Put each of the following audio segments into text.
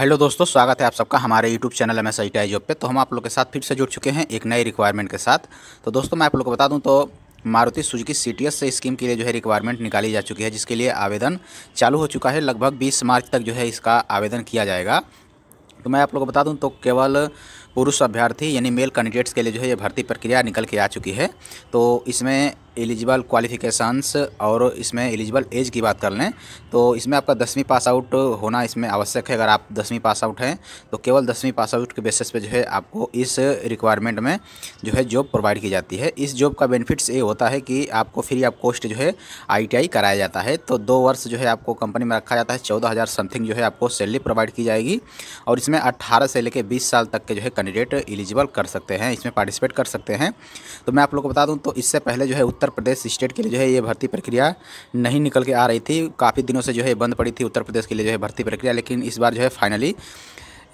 hello दोस्तों स्वागत है आप सबका हमारे YouTube channel M S I T job पे तो हम आप लोग के साथ फिर से जुड़ चुके हैं एक नए रिक्वायरमेंट के साथ तो दोस्तों मैं आप लोग को बता दूं तो मारुति सुजुकी सी से स्कीम के लिए जो है रिक्वायरमेंट निकाली जा चुकी है जिसके लिए आवेदन चालू हो चुका है लगभग बीस मार्च तक जो है इसका आवेदन किया जाएगा तो मैं आप लोग को बता दूँ तो केवल पुरुष अभ्यर्थी यानी मेल कैंडिडेट्स के लिए जो है ये भर्ती प्रक्रिया निकल के आ चुकी है तो इसमें एलिजिबल क्वालिफिकेशंस और इसमें एलिजिबल एज की बात कर लें तो इसमें आपका दसवीं पास आउट होना इसमें आवश्यक है अगर आप दसवीं पास आउट हैं तो केवल दसवीं पास आउट के बेसिस पे जो है आपको इस रिक्वायरमेंट में जो है जॉब प्रोवाइड की जाती है इस जॉब का बेनिफिट्स ये होता है कि आपको फ्री ऑफ आप कॉस्ट जो है आई कराया जाता है तो दो वर्ष जो है आपको कंपनी में रखा जाता है चौदह समथिंग जो है आपको सैलरी प्रोवाइड की जाएगी और इसमें अट्ठारह से लेकर बीस साल तक के जो है कैंडिडेट एलिजिबल कर सकते हैं इसमें पार्टिसिपेट कर सकते हैं तो मैं आप लोग को बता दूं तो इससे पहले जो है उत्तर प्रदेश स्टेट के लिए जो है ये भर्ती प्रक्रिया नहीं निकल के आ रही थी काफ़ी दिनों से जो है बंद पड़ी थी उत्तर प्रदेश के लिए जो है भर्ती प्रक्रिया लेकिन इस बार जो है फाइनली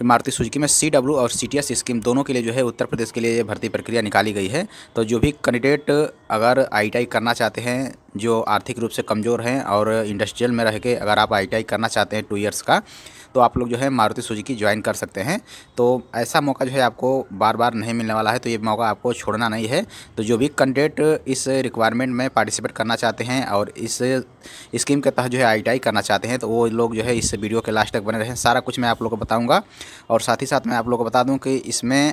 मारुति सुजुकी में सी डब्ल्यू और सी टी एस स्कीम दोनों के लिए जो है उत्तर प्रदेश के लिए ये भर्ती प्रक्रिया निकाली गई है तो जो भी कैंडिडेट अगर आई टी आई करना चाहते हैं जो आर्थिक रूप से कमज़ोर हैं और इंडस्ट्रियल में रह के अगर आप आई टी आई करना चाहते हैं टू ईयर्स का तो आप लोग जो है मारुति सुजुकी ज्वाइन कर सकते हैं तो ऐसा मौका जो है आपको बार बार नहीं मिलने वाला है तो ये मौका आपको छोड़ना नहीं है तो जो भी कैंडिडेट इस रिक्वायरमेंट में पार्टिसिपेट करना चाहते हैं और इस स्कीम के तहत जो है आई करना चाहते हैं तो वो लोग जो है इस वीडियो के लास्ट तक बने रहें सारा कुछ मैं आप लोग को बताऊँगा और साथ ही साथ मैं आप लोग को बता दूँ कि इसमें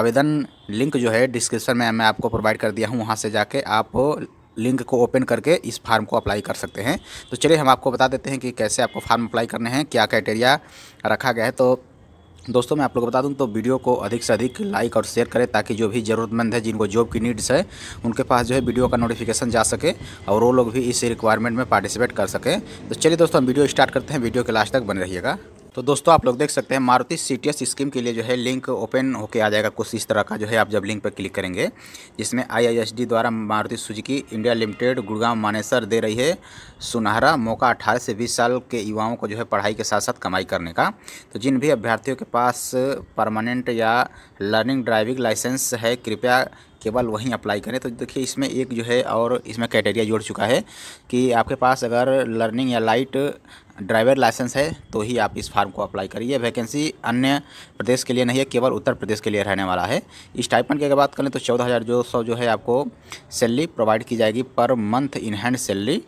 आवेदन लिंक जो है डिस्क्रिप्शन में मैं आपको प्रोवाइड कर दिया हूँ वहाँ से जाके आप लिंक को ओपन करके इस फार्म को अप्लाई कर सकते हैं तो चलिए हम आपको बता देते हैं कि कैसे आपको फार्म अप्लाई करने हैं क्या क्राइटेरिया रखा गया है तो दोस्तों मैं आप लोग बता दूं तो वीडियो को अधिक से अधिक लाइक और शेयर करें ताकि जो भी ज़रूरतमंद है जिनको जॉब की नीड्स है उनके पास जो है वीडियो का नोटिफिकेशन जा सके और वो लोग भी इस रिक्वायरमेंट में पार्टिसिपेट कर सकें तो चलिए दोस्तों हम वीडियो स्टार्ट करते हैं वीडियो के लास्ट तक बने रहिएगा तो दोस्तों आप लोग देख सकते हैं मारुति सी स्कीम के लिए जो है लिंक ओपन होके आ जाएगा कुछ इस तरह का जो है आप जब लिंक पर क्लिक करेंगे जिसमें आईआईएसडी द्वारा Maruti Suzuki India Limited Gurgaon Manesar दे रही है सुनहरा मौका अठारह से बीस साल के युवाओं को जो है पढ़ाई के साथ साथ कमाई करने का तो जिन भी अभ्यर्थियों के पास परमानेंट या लर्निंग ड्राइविंग लाइसेंस है कृपया केवल वहीं अप्लाई करें तो देखिए इसमें एक जो है और इसमें क्राइटेरिया जोड़ चुका है कि आपके पास अगर लर्निंग या लाइट ड्राइवर लाइसेंस है तो ही आप इस फार्म को अप्लाई करिए वैकेंसी अन्य प्रदेश के लिए नहीं है केवल उत्तर प्रदेश के लिए रहने वाला है इस टाइपन की अगर बात करें तो चौदह हज़ार जो सौ जो है आपको सैलरी प्रोवाइड की जाएगी per month in hand salary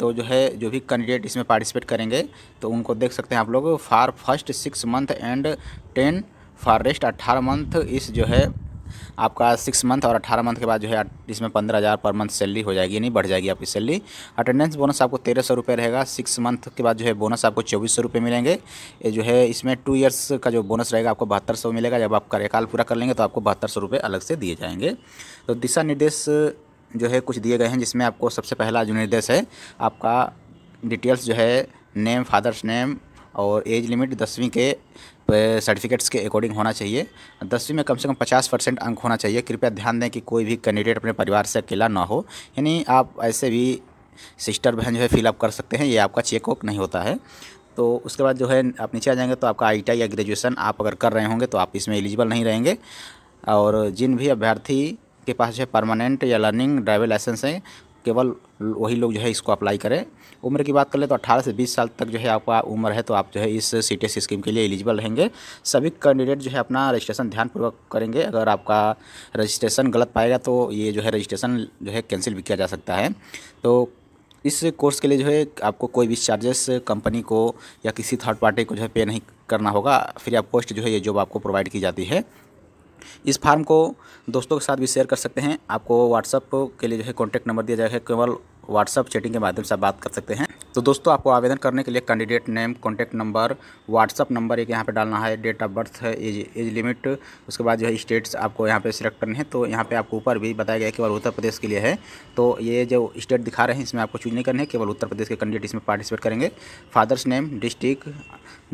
तो जो है जो भी कैंडिडेट इसमें पार्टिसिपेट करेंगे तो उनको देख सकते हैं आप लोग for first six month and then for rest rest अट्ठारह मंथ इस जो है आपका सिक्स मंथ और अठारह मंथ के बाद जो है इसमें पंद्रह हज़ार पर मंथ सैलरी हो जाएगी नहीं बढ़ जाएगी आपकी सैलरी अटेंडेंस बोनस आपको तेरह सौ रुपये रहेगा सिक्स मंथ के बाद जो है बोनस आपको चौबीस सौ रुपये मिलेंगे ये जो है इसमें टू ईयर्स का जो बोनस रहेगा आपको बहत्तर सौ मिलेगा जब आप कार्यकाल पूरा कर लेंगे तो आपको बहत्तर सौ रुपये अलग से दिए जाएंगे तो दिशा निर्देश जो है कुछ दिए गए हैं जिसमें आपको सबसे पहला जो निर्देश है आपका डिटेल्स जो है नेम फादर्स नेम और एज लिमिट दसवीं के सर्टिफिकेट्स के अकॉर्डिंग होना चाहिए दसवीं में कम से कम पचास परसेंट अंक होना चाहिए कृपया ध्यान दें कि कोई भी कैंडिडेट अपने परिवार से अकेला ना हो यानी आप ऐसे भी सिस्टर बहन जो है फिलअप कर सकते हैं ये आपका चेक वॉक नहीं होता है तो उसके बाद जो है आप नीचे आ जाएंगे तो आपका आई या ग्रेजुएसन आप अगर कर रहे होंगे तो आप इसमें एलिजिबल नहीं रहेंगे और जिन भी अभ्यर्थी के पास जो है परमानेंट या लर्निंग ड्राइवर लाइसेंस है केवल वही लोग जो है इसको अप्लाई करें उम्र की बात कर ले तो 18 से 20 साल तक जो है आपका उम्र है तो आप जो है इस सी टी स्कीम के लिए एलिजिबल रहेंगे सभी कैंडिडेट जो है अपना रजिस्ट्रेशन ध्यानपूर्वक करेंगे अगर आपका रजिस्ट्रेशन गलत पाएगा तो ये जो है रजिस्ट्रेशन जो है कैंसिल भी किया जा सकता है तो इस कोर्स के लिए जो है आपको कोई भी चार्जेस कंपनी को या किसी थर्ड पार्टी को जो है पे नहीं करना होगा फ्री आप पोस्ट जो है ये जॉब आपको प्रोवाइड की जाती है इस फार्म को दोस्तों के साथ भी शेयर कर सकते हैं आपको व्हाट्सअप के लिए जो है कॉन्टैक्ट नंबर दिया जाएगा केवल व्हाट्सअप चैटिंग के माध्यम से आप बात कर सकते हैं तो दोस्तों आपको आवेदन करने के लिए candidate name contact number WhatsApp number एक यहाँ पे डालना है डेट ऑफ बर्थ है एज एज लिमिट उसके बाद जो है स्टेट्स आपको यहाँ पे सिलेक्ट करने हैं तो यहाँ पे आपको ऊपर भी बताया गया है केवल उत्तर प्रदेश के लिए है तो ये जो स्टेट दिखा रहे हैं इसमें आपको चूज नहीं करना है केवल उत्तर प्रदेश के कैंडिडेट इसमें पार्टिसिपेट करेंगे फादर्स नेम डिस्ट्रिक्ट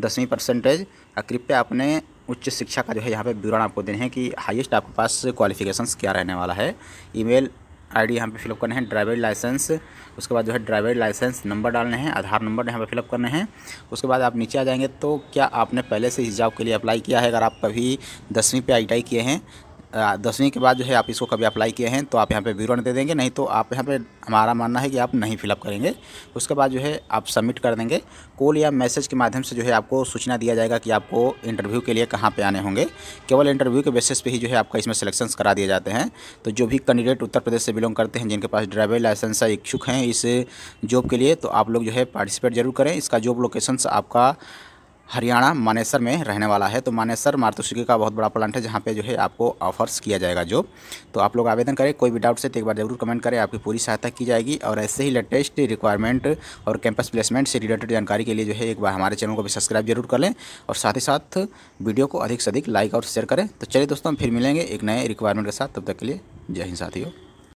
दसवीं परसेंटेज कृपया अपने उच्च शिक्षा का जो है यहाँ पे विवरण आपको देने हैं कि हाईएस्ट आपके पास क्वालिफिकेशंस क्या रहने वाला है ईमेल आईडी यहाँ पे फिलअप करने हैं ड्राइवर लाइसेंस उसके बाद जो है ड्राइवर लाइसेंस नंबर डालने हैं आधार नंबर यहाँ पे फिलअप करने हैं उसके बाद आप नीचे आ जाएंगे तो क्या आपने पहले से इस जॉब के लिए अप्लाई किया है अगर आप कभी दसवीं पे आई किए हैं दसवीं के बाद जो है आप इसको कभी अप्लाई किए हैं तो आप यहाँ पे विवरण दे देंगे नहीं तो आप यहाँ पे हमारा मानना है कि आप नहीं फिलअप करेंगे उसके बाद जो है आप सबमिट कर देंगे कॉल या मैसेज के माध्यम से जो है आपको सूचना दिया जाएगा कि आपको इंटरव्यू के लिए कहाँ पर आने होंगे केवल इंटरव्यू के बेसिस पे ही जो है आपका इसमें सिलेक्शन करा दिए जाते हैं तो जो भी कैंडिडेट उत्तर प्रदेश से बिलोंग करते हैं जिनके पास ड्राइवर लाइसेंस या इच्छुक हैं इस जॉब के लिए तो आप लोग जो है पार्टिसिपेट जरूर करें इसका जॉब लोकेशन आपका हरियाणा मानेसर में रहने वाला है तो मानेसर मारुतुशिकी का बहुत बड़ा प्लांट है जहाँ पे जो है आपको ऑफर्स किया जाएगा जॉब तो आप लोग आवेदन करें कोई भी डाउट से तो एक बार ज़रूर कमेंट करें आपकी पूरी सहायता की जाएगी और ऐसे ही लेटेस्ट रिक्वायरमेंट और कैंपस प्लेसमेंट से रिलेटेड जानकारी के लिए जो है एक बार हमारे चैनल को भी सब्सक्राइब जरूर कर लें और साथ ही साथ वीडियो को अधिक से अधिक लाइक और शेयर करें तो चलिए दोस्तों हम फिर मिलेंगे एक नए रिक्वायरमेंट के साथ तब तक के लिए जय हिंद साथियों